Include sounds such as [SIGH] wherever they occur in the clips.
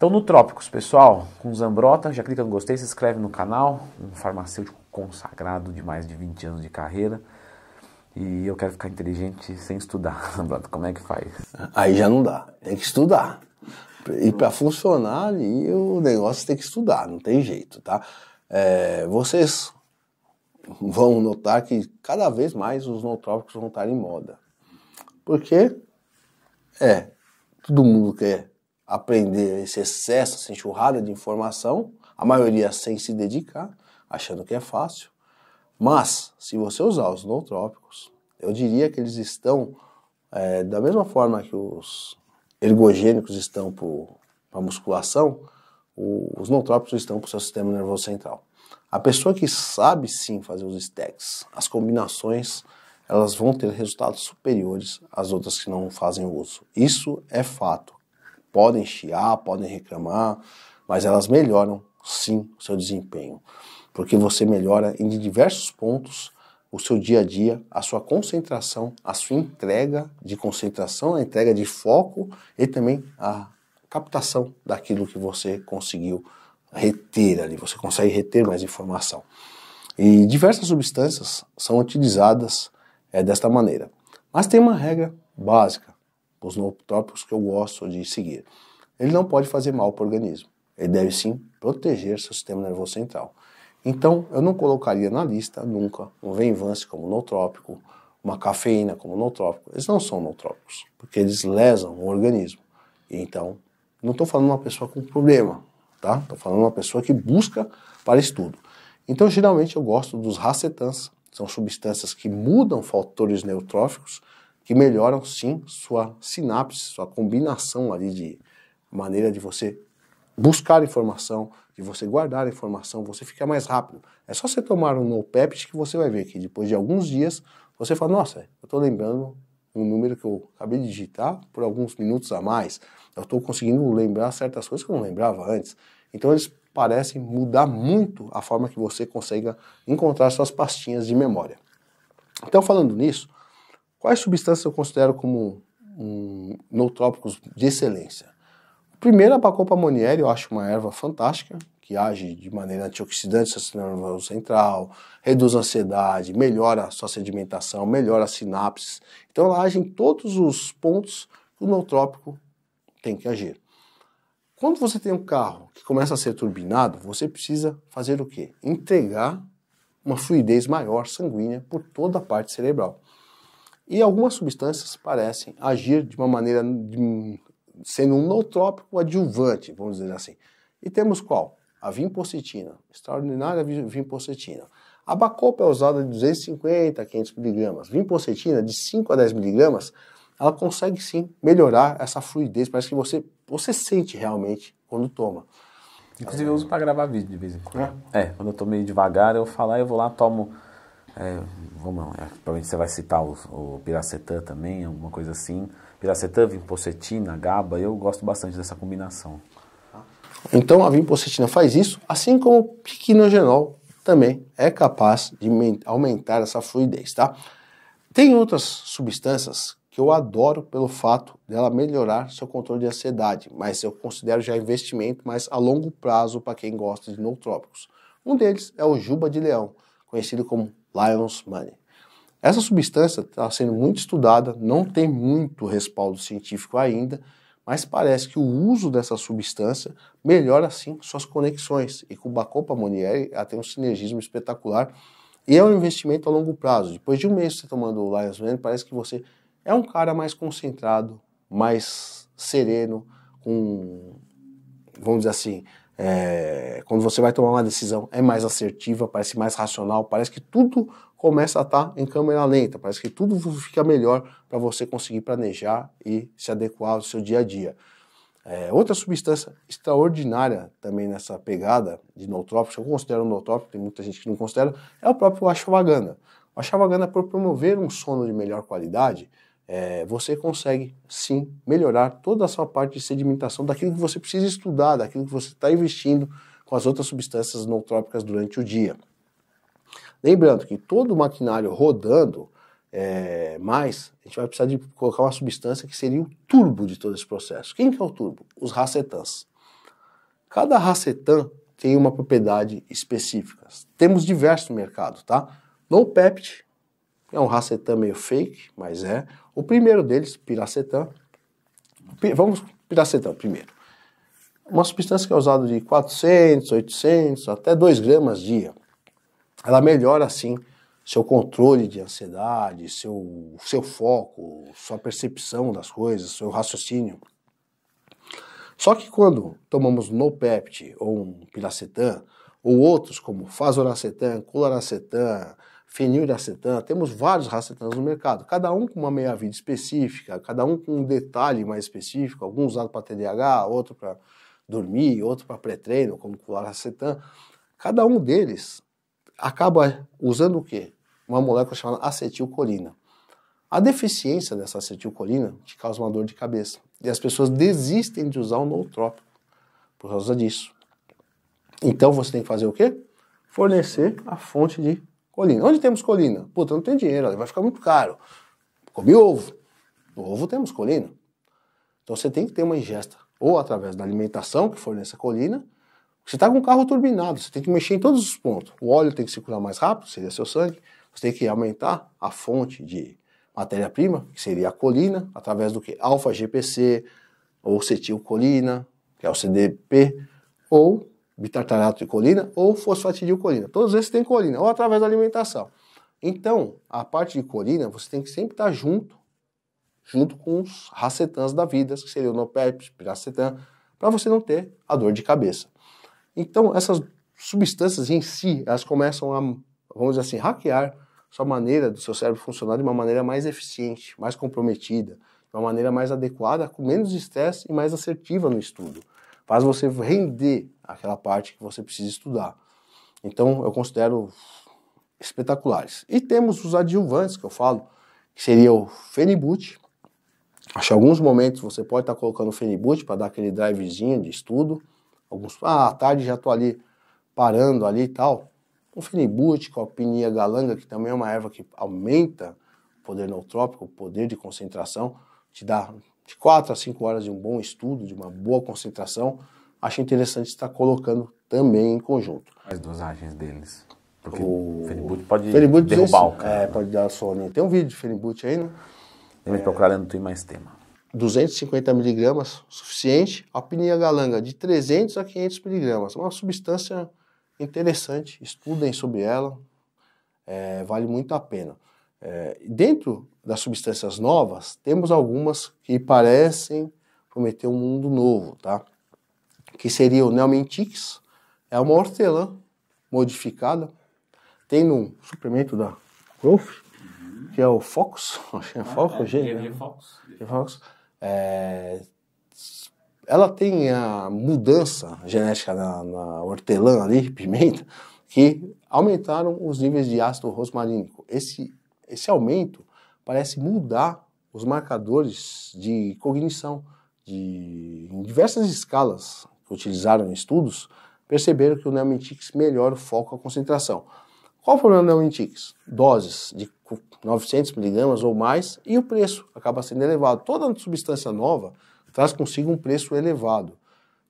Então, no Trópicos, pessoal, com Zambrota, já clica no gostei, se inscreve no canal, um farmacêutico consagrado de mais de 20 anos de carreira. E eu quero ficar inteligente sem estudar, [LAUGHS] Zambrota, como é que faz? Aí já não dá, tem que estudar. E para funcionar ali, o negócio tem que estudar, não tem jeito, tá? É, vocês vão notar que cada vez mais os nootrópicos vão estar em moda. Porque é, todo mundo quer aprender esse excesso, essa enxurrada de informação, a maioria sem se dedicar, achando que é fácil. Mas, se você usar os nootrópicos, eu diria que eles estão é, da mesma forma que os ergogênicos estão para a musculação, o, os nootrópicos estão para o seu sistema nervoso central. A pessoa que sabe sim fazer os stacks, as combinações, elas vão ter resultados superiores às outras que não fazem uso. Isso é fato podem chiar, podem reclamar, mas elas melhoram sim o seu desempenho, porque você melhora em diversos pontos o seu dia a dia, a sua concentração, a sua entrega de concentração, a entrega de foco e também a captação daquilo que você conseguiu reter ali, você consegue reter mais informação. E diversas substâncias são utilizadas é, desta maneira. Mas tem uma regra básica os nootrópicos que eu gosto de seguir. Ele não pode fazer mal para o organismo, ele deve sim proteger seu sistema nervoso central. Então, eu não colocaria na lista nunca um venvance como nootrópico, uma cafeína como nootrópico. Eles não são nootrópicos, porque eles lesam o organismo. Então, não estou falando uma pessoa com problema, tá? Estou falando uma pessoa que busca para estudo. Então, geralmente eu gosto dos racetans, são substâncias que mudam fatores neutróficos que melhoram sim sua sinapse, sua combinação ali de maneira de você buscar informação, de você guardar informação, você fica mais rápido. É só você tomar um NoPept que você vai ver que depois de alguns dias você fala, nossa, eu estou lembrando um número que eu acabei de digitar por alguns minutos a mais, eu estou conseguindo lembrar certas coisas que eu não lembrava antes. Então eles parecem mudar muito a forma que você consiga encontrar suas pastinhas de memória. Então falando nisso, Quais substâncias eu considero como um, nootrópicos de excelência? Primeiro, a Bacopa monieri, eu acho uma erva fantástica, que age de maneira antioxidante no sistema central, reduz a ansiedade, melhora a sua sedimentação, melhora as sinapses. Então, ela age em todos os pontos que o nootrópico tem que agir. Quando você tem um carro que começa a ser turbinado, você precisa fazer o quê? Entregar uma fluidez maior sanguínea por toda a parte cerebral. E algumas substâncias parecem agir de uma maneira de, sendo um nootrópico adjuvante, vamos dizer assim. E temos qual? A vinpocitina, extraordinária vinpocitina. A bacopa é usada de 250 a 500 miligramas. Vinpocitina, de 5 a 10 miligramas, ela consegue sim melhorar essa fluidez. Parece que você, você sente realmente quando toma. Inclusive eu uso para gravar vídeo de vez em quando. É. é, quando eu tô meio devagar, eu falo, eu vou lá, tomo é, vamos, é, provavelmente você vai citar o, o Piracetã também, alguma coisa assim. Piracetã, Vimpocetina, Gaba, eu gosto bastante dessa combinação. Então a Vimpocetina faz isso, assim como o Piquinogenol também é capaz de aumentar essa fluidez, tá? Tem outras substâncias que eu adoro pelo fato dela melhorar seu controle de ansiedade, mas eu considero já investimento mais a longo prazo para quem gosta de nootrópicos. Um deles é o juba de leão, conhecido como Lion's Money. Essa substância está sendo muito estudada, não tem muito respaldo científico ainda, mas parece que o uso dessa substância melhora sim suas conexões. E com o Bacopa Monieri ela tem um sinergismo espetacular e é um investimento a longo prazo. Depois de um mês você tomando o Lion's Money, parece que você é um cara mais concentrado, mais sereno, com, vamos dizer assim, é, quando você vai tomar uma decisão, é mais assertiva, parece mais racional, parece que tudo começa a estar tá em câmera lenta, parece que tudo fica melhor para você conseguir planejar e se adequar ao seu dia a dia. É, outra substância extraordinária também nessa pegada de nootrópico, eu considero nootrópico, tem muita gente que não considera, é o próprio ashwagandha. O ashwagandha, por promover um sono de melhor qualidade, é, você consegue sim melhorar toda a sua parte de sedimentação daquilo que você precisa estudar, daquilo que você está investindo com as outras substâncias nootrópicas durante o dia. Lembrando que todo o maquinário rodando, é, mais, a gente vai precisar de colocar uma substância que seria o turbo de todo esse processo. Quem que é o turbo? Os racetans. Cada racetan tem uma propriedade específica. Temos diversos no mercado, tá? No Pept é um racetan meio fake, mas é. O primeiro deles, piracetam, vamos piracetam primeiro. Uma substância que é usada de 400, 800, até 2 gramas dia. Ela melhora, assim, seu controle de ansiedade, seu, seu foco, sua percepção das coisas, seu raciocínio. Só que quando tomamos Nopept ou um piracetam, ou outros como fazoracetam, cloracetã, fenilacetana, temos vários racetanas no mercado, cada um com uma meia-vida específica, cada um com um detalhe mais específico, algum usado para TDAH, outro para dormir, outro para pré-treino, como o aracetam. Cada um deles acaba usando o quê? Uma molécula chamada acetilcolina. A deficiência dessa acetilcolina te causa uma dor de cabeça. E as pessoas desistem de usar o nootrópico por causa disso. Então você tem que fazer o quê? Fornecer a fonte de colina. Onde temos colina? Puta, não tem dinheiro, vai ficar muito caro. Comi ovo. No ovo temos colina. Então você tem que ter uma ingesta, ou através da alimentação que fornece a colina. Você está com o carro turbinado, você tem que mexer em todos os pontos. O óleo tem que circular mais rápido, seria seu sangue. Você tem que aumentar a fonte de matéria-prima, que seria a colina, através do que? Alfa-GPC, ou cetilcolina, que é o CDP, ou bitartarato de colina ou fosfatidilcolina. Todos esses têm colina, ou através da alimentação. Então, a parte de colina, você tem que sempre estar junto, junto com os racetãs da vida, que seriam nopeps, piracetam, para você não ter a dor de cabeça. Então, essas substâncias em si, elas começam a, vamos dizer assim, hackear sua maneira do seu cérebro funcionar de uma maneira mais eficiente, mais comprometida, de uma maneira mais adequada, com menos estresse e mais assertiva no estudo faz você render aquela parte que você precisa estudar. Então eu considero espetaculares. E temos os adjuvantes que eu falo, que seria o Fenibut. Acho que alguns momentos você pode estar tá colocando o Fenibut para dar aquele drivezinho de estudo. Alguns, ah, à tarde já estou ali parando ali e tal. O Fenibut, com a Pinia galanga, que também é uma erva que aumenta o poder nootrópico, o poder de concentração, te dá de quatro a cinco horas de um bom estudo, de uma boa concentração, acho interessante estar colocando também em conjunto. As dosagens deles. Porque o Fenibut pode Fenibut derrubar o cara. É, né? pode dar sono. Tem um vídeo de Fenibut aí, né? Tem é, procurar, não tem mais tema. 250 miligramas, suficiente. A pinia galanga, de 300 a 500 miligramas. Uma substância interessante, estudem sobre ela. É, vale muito a pena. É, dentro das substâncias novas, temos algumas que parecem prometer um mundo novo, tá? Que seria o Neomentix, é uma hortelã modificada, tem no suplemento da Growth, uhum. que é o Fox, [LAUGHS] acho que é, ah, é. gente, é, né? é, Focus. É Fox. É, ela tem a mudança genética na, na hortelã ali, [LAUGHS] pimenta, que aumentaram os níveis de ácido rosmarínico. Esse esse aumento parece mudar os marcadores de cognição. De, em diversas escalas que utilizaram em estudos, perceberam que o Neomintix melhora o foco e a concentração. Qual o problema do Neomintix? Doses de 900mg ou mais e o preço acaba sendo elevado. Toda substância nova traz consigo um preço elevado.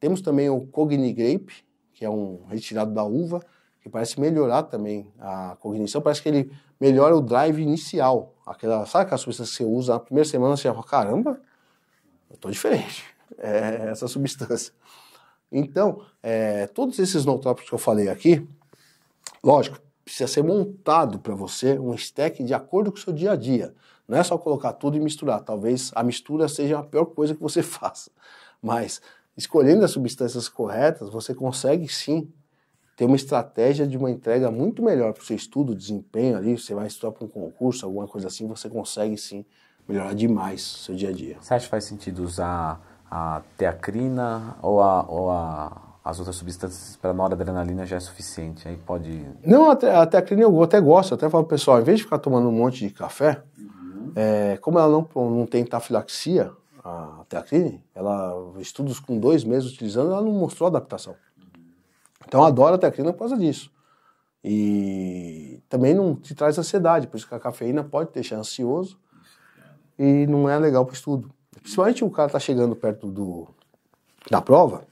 Temos também o Cogni Grape, que é um retirado da uva, parece melhorar também a cognição, parece que ele melhora o drive inicial. Aquela, sabe aquela substância que você usa na primeira semana, você fala, caramba, eu tô diferente. [LAUGHS] É essa substância. Então, é, todos esses nootrópicos que eu falei aqui, lógico, precisa ser montado para você um stack de acordo com o seu dia a dia. Não é só colocar tudo e misturar. Talvez a mistura seja a pior coisa que você [LAUGHS] faça. Mas escolhendo as substâncias corretas, você consegue sim ter uma estratégia de uma entrega muito melhor para o seu estudo, desempenho ali, você vai estudar para um concurso, alguma coisa assim, você consegue sim melhorar demais o seu dia a dia. Você acha que faz sentido usar a teacrina ou a, ou a as outras substâncias para noradrenalina já é suficiente, aí pode... Não, a teacrina eu até gosto, eu até falo pessoal, em vez de ficar tomando um monte de café, uhum. é, como ela não, não tem tafilaxia, a teacrina, ela estudos com dois meses utilizando, ela não mostrou adaptação. Então adoro a teacrina por causa disso. E também não te traz ansiedade, por isso que a cafeína pode deixar ansioso e não é legal para o estudo. Principalmente o cara tá chegando perto do, da prova,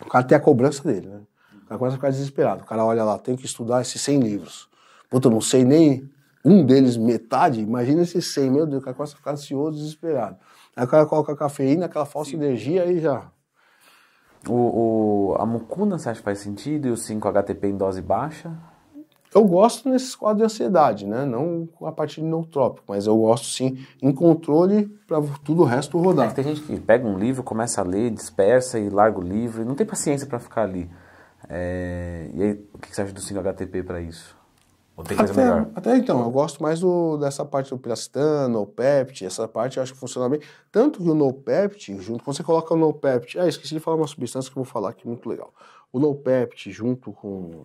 o cara tem a cobrança dele, né? O cara começa a ficar desesperado. O cara olha lá, tem que estudar esses 100 livros. Puta, eu não sei nem um deles metade, imagina esses 100, meu Deus, o cara começa a ficar ansioso, desesperado. Aí o cara coloca a cafeína, aquela falsa Sim. energia aí já o, o, a mucuna, você acha que faz sentido? E o 5-HTP em dose baixa? Eu gosto nesses quadros de ansiedade, né? Não a partir de nootrópico, mas eu gosto sim em controle para tudo o resto rodar. É tem gente que pega um livro, começa a ler, dispersa e larga o livro, e não tem paciência para ficar ali. É... E aí, o que você acha do 5-HTP para isso? Ou tem coisa até, melhor? Até então, eu gosto mais do, dessa parte do Plastan, no Pept, essa parte eu acho que funciona bem. Tanto que o no Pept, junto, quando você coloca o no Pept, ah, esqueci de falar uma substância que eu vou falar aqui, muito legal. O no Pept junto com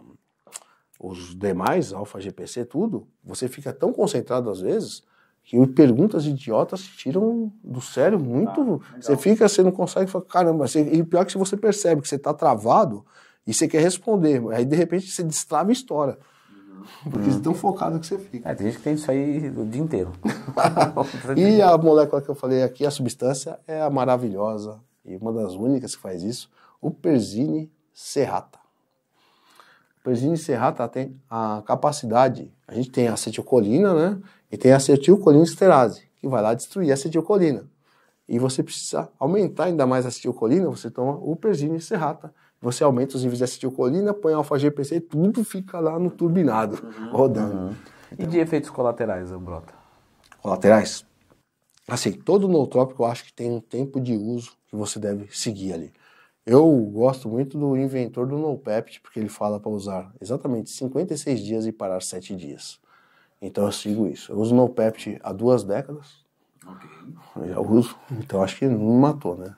os demais, alfa GPC, tudo, você fica tão concentrado às vezes que perguntas idiotas se tiram do sério muito. Ah, você fica, você não consegue falar, caramba, você, e pior é que se você percebe que você está travado e você quer responder, aí de repente você destrava a história. Porque hum. tão focado que você fica. É, tem gente que tem isso aí o dia inteiro. [LAUGHS] e a molécula que eu falei aqui, a substância, é a maravilhosa e uma das únicas que faz isso, o Persine serrata. O Persine serrata tem a capacidade, a gente tem a acetilcolina, né? E tem a acetilcolina esterase, que vai lá destruir a acetilcolina. E você precisa aumentar ainda mais a acetilcolina, você toma o Persine serrata você aumenta os níveis de acetilcolina, põe alfa-GPC, tudo fica lá no turbinado, uhum. rodando. Uhum. Então, e de efeitos colaterais, Ambrota? Colaterais? Assim, todo nootrópico eu acho que tem um tempo de uso que você deve seguir ali. Eu gosto muito do inventor do NoPept, porque ele fala para usar exatamente 56 dias e parar 7 dias. Então eu sigo isso. Eu uso NoPept há duas décadas. Okay. Eu já uso, então acho que não me matou, né?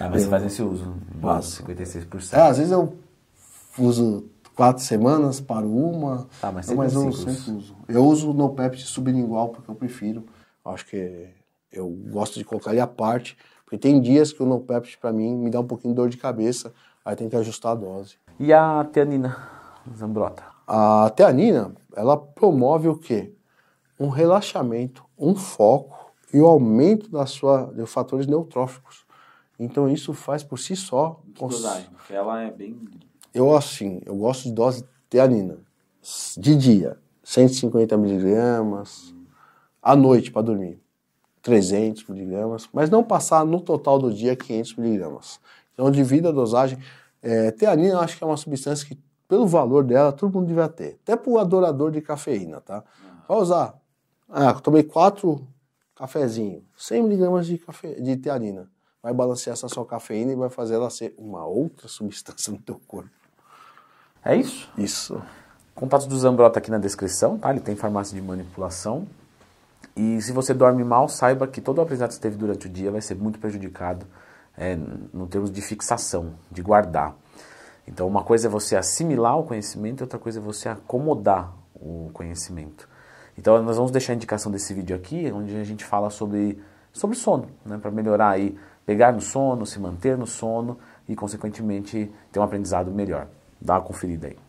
Ah, mas eu, você faz esse uso, faço. 56%. É, às vezes eu uso quatro semanas, paro uma. Tá, mas, eu, mas assim, eu sempre uso. Eu uso o NoPeptide sublingual porque eu prefiro. Acho que eu gosto de colocar ele à parte, porque tem dias que o nopept para mim me dá um pouquinho de dor de cabeça, aí tem que ajustar a dose. E a teanina zambrota? A teanina, ela promove o quê? Um relaxamento, um foco e o aumento da sua, de fatores neutróficos. Então isso faz por si só. Que cons... dosagem? Porque ela é bem. Eu assim, eu gosto de dose teanina de dia, 150 miligramas, hum. à noite para dormir, 300 miligramas, mas não passar no total do dia 500 miligramas. Então divida a dosagem. É, teanina eu acho que é uma substância que pelo valor dela todo mundo devia ter, até para o adorador de cafeína, tá? Ah. Vai usar. Ah, eu tomei quatro cafezinhos 100 miligramas de, cafe... de teanina vai balancear essa sua cafeína e vai fazer ela ser uma outra substância no teu corpo. É isso? Isso. Contato do Zambrota aqui na descrição, tá? Ele tem farmácia de manipulação. E se você dorme mal, saiba que todo o aprendizado que você teve durante o dia vai ser muito prejudicado é, no termos de fixação, de guardar. Então, uma coisa é você assimilar o conhecimento, e outra coisa é você acomodar o conhecimento. Então, nós vamos deixar a indicação desse vídeo aqui, onde a gente fala sobre, sobre sono, né, para melhorar aí pegar no sono, se manter no sono e, consequentemente, ter um aprendizado melhor. Dá uma conferida aí.